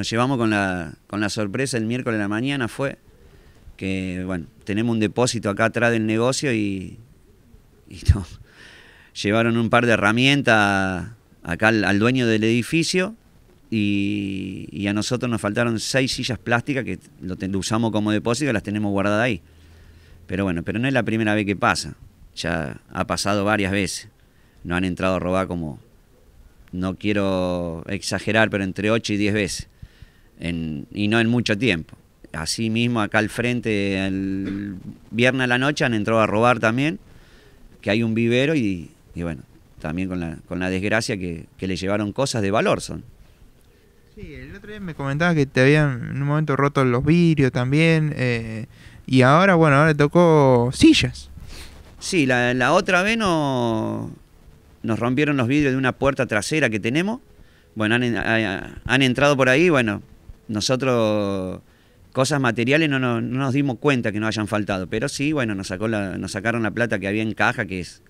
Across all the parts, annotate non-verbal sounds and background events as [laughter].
nos llevamos con la, con la sorpresa el miércoles de la mañana fue que, bueno, tenemos un depósito acá atrás del negocio y, y [laughs] llevaron un par de herramientas acá al, dueño del edificio y, a nosotros nos faltaron seis sillas plásticas que lo, usamos como depósito y las tenemos guardadas ahí. Pero bueno, pero no es la primera vez que pasa, ya ha pasado varias veces. no han entrado a robar como, no quiero exagerar, pero entre 8 y 10 veces y no en mucho tiempo. ...así mismo acá al frente, el viernes a la noche, han entrado a robar también, que hay un vivero y, y bueno, también con la, con la desgracia que, que, le llevaron cosas de valor son. Sí, el otro día me comentaba que te habían en un momento roto los vidrios también, eh, y ahora, bueno, ahora le tocó sillas. Sí, la, otra vez no, nos rompieron los vidrios de una puerta trasera que tenemos. Bueno, han, eh, han entrado por ahí, bueno, nosotros cosas materiales no, nos dimos cuenta que nos hayan faltado, pero sí, bueno, nos, sacó nos sacaron la plata que había en caja, que es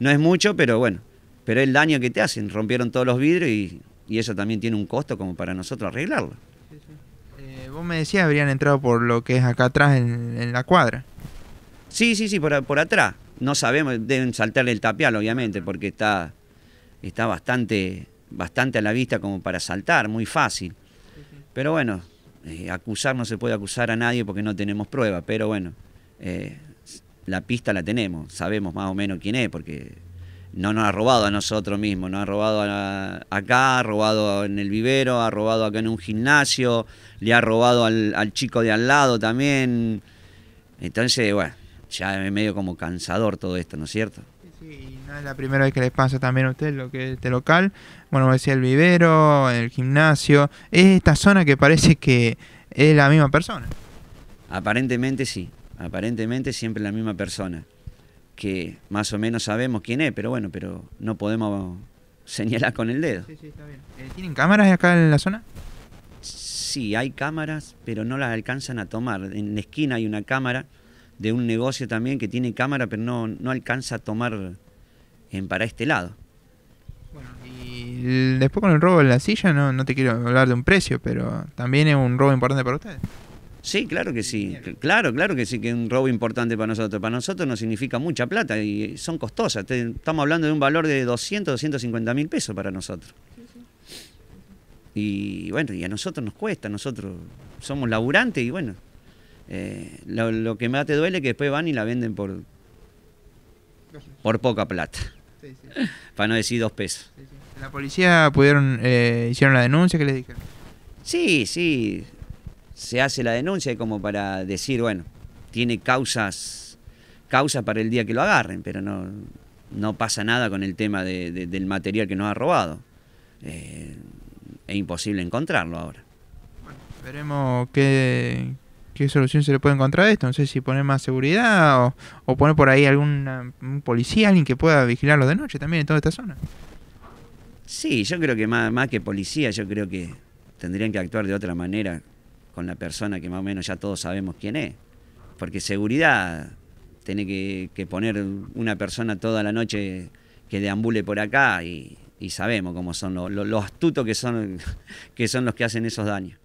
no es mucho, pero bueno, pero el daño que te hacen, rompieron todos los vidrios y, eso también tiene un costo como para nosotros arreglarlo. Eh, vos me decías, habrían entrado por lo que es acá atrás en, la cuadra. Sí, sí, sí, por, por, atrás. No sabemos, deben saltarle el tapial, obviamente, porque está, está bastante, bastante a la vista como para saltar, muy fácil pero bueno, eh, acusar no se puede acusar a nadie porque no tenemos prueba, pero bueno, eh, la pista la tenemos, sabemos más o menos quién es, porque no nos ha robado a nosotros mismos, nos ha robado acá, ha robado en el vivero, ha robado acá en un gimnasio, le ha robado al, al chico de al lado también. Entonces, bueno, ya es medio como cansador todo esto, ¿no es cierto? y no es la primera vez que les pasa también a ustedes lo que es este local. Bueno, decía, el vivero, el gimnasio. Es esta zona que parece que es la misma persona. Aparentemente sí, aparentemente siempre la misma persona. Que más o menos sabemos quién es, pero bueno, pero no podemos [laughs] señalar con el dedo. Sí, sí, está bien. Eh, ¿Tienen cámaras acá en la zona? Sí, hay cámaras, pero no las alcanzan a tomar. En la esquina hay una cámara de un negocio también que tiene cámara, pero no, no alcanza a tomar en, para este lado. Bueno, y después con el robo de la silla, no, no te quiero hablar de un precio, pero también es un robo importante para ustedes. Sí, claro que sí. Claro, claro que sí, que es un robo importante para nosotros. Para nosotros no significa mucha plata y eh, son costosas. Estamos hablando de un valor de 200, 250 mil pesos para nosotros. Y bueno, y a nosotros nos cuesta, nosotros somos laburantes y bueno, eh, lo, que más te duele es que después van y la venden por, por poca plata. [laughs] Para no decir dos pesos. ¿La policía pudieron, eh, hicieron la denuncia? que les dijeron? Sí, sí. Se hace la denuncia como para decir, bueno, tiene causas, causa para el día que lo agarren, pero no, no pasa nada con el tema del material que nos ha robado. Eh, es imposible encontrarlo ahora. Bueno, veremos qué, qué solución se le puede encontrar a esto. No sé si poner más seguridad o, o poner por ahí algún policía, alguien que pueda vigilarlo de noche también en toda esta zona. Sí, yo creo que más, más que policía, yo creo que tendrían que actuar de otra manera con la persona que más o menos ya todos sabemos quién es. Porque seguridad, tiene que, poner una persona toda la noche que deambule por acá y, sabemos cómo son los lo, astutos que son, [laughs] que son los que hacen esos daños.